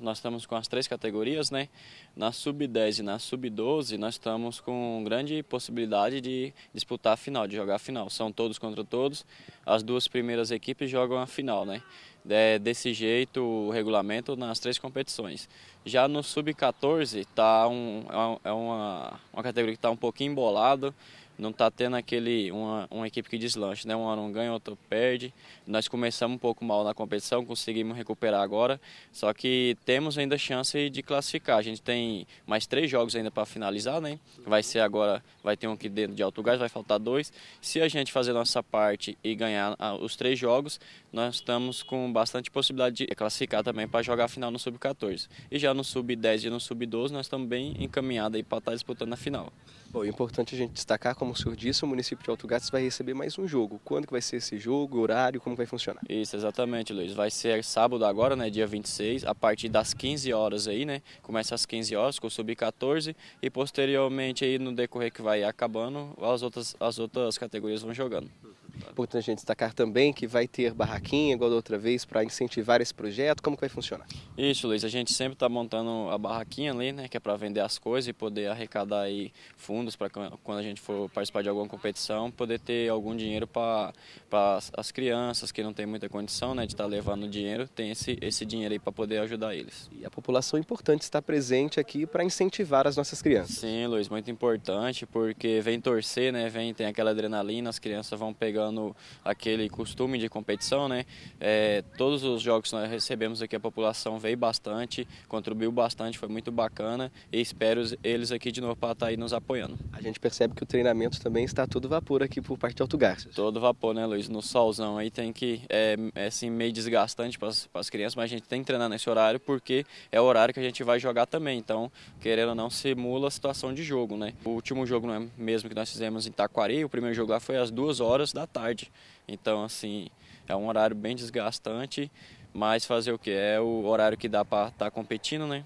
Nós estamos com as três categorias, né? Na sub-10 e na sub-12, nós estamos com grande possibilidade de disputar a final, de jogar a final. São todos contra todos. As duas primeiras equipes jogam a final, né? É desse jeito o regulamento nas três competições. Já no sub-14 tá é um, é uma, uma categoria que está um pouquinho embolado não está tendo aquele uma, uma equipe que deslancha né? um ano ganha, outro perde. Nós começamos um pouco mal na competição, conseguimos recuperar agora, só que temos ainda chance de classificar. A gente tem mais três jogos ainda para finalizar, né? Vai ser agora, vai ter um aqui dentro de Alto Gás, vai faltar dois. Se a gente fazer nossa parte e ganhar os três jogos, nós estamos com bastante possibilidade de classificar também para jogar a final no sub-14. E já no sub-10 e no sub-12, nós estamos bem encaminhados para estar tá disputando a final. Bom, é importante a gente destacar, como o senhor disse, o município de Alto Gatos vai receber mais um jogo. Quando que vai ser esse jogo, horário, como vai funcionar? Isso, exatamente, Luiz. Vai ser sábado agora, né, dia 26, a partir das 15 horas aí, né? Começa às 15 horas com o sub-14 e posteriormente aí no decorrer que vai acabando, as outras as outras categorias vão jogando. Importante a gente destacar também que vai ter barraquinha, igual da outra vez, para incentivar esse projeto. Como que vai funcionar? Isso, Luiz. A gente sempre está montando a barraquinha ali, né, que é para vender as coisas e poder arrecadar aí fundos para quando a gente for participar de alguma competição, poder ter algum dinheiro para as crianças que não têm muita condição né, de estar tá levando dinheiro, tem esse, esse dinheiro aí para poder ajudar eles. E a população é importante está presente aqui para incentivar as nossas crianças. Sim, Luiz, muito importante, porque vem torcer, né, vem, tem aquela adrenalina, as crianças vão pegando aquele costume de competição, né? É, todos os jogos que nós recebemos aqui, a população veio bastante, contribuiu bastante, foi muito bacana e espero eles aqui de novo para estar tá aí nos apoiando. A gente percebe que o treinamento também está todo vapor aqui por parte de Alto Garças. Todo vapor, né, Luiz? No solzão aí tem que, é, é assim, meio desgastante para as crianças, mas a gente tem que treinar nesse horário porque é o horário que a gente vai jogar também. Então, querendo ou não, simula a situação de jogo, né? O último jogo não é mesmo que nós fizemos em Taquari, o primeiro jogo lá foi às duas horas da tarde. Então, assim, é um horário bem desgastante, mas fazer o que? É o horário que dá para estar tá competindo, né?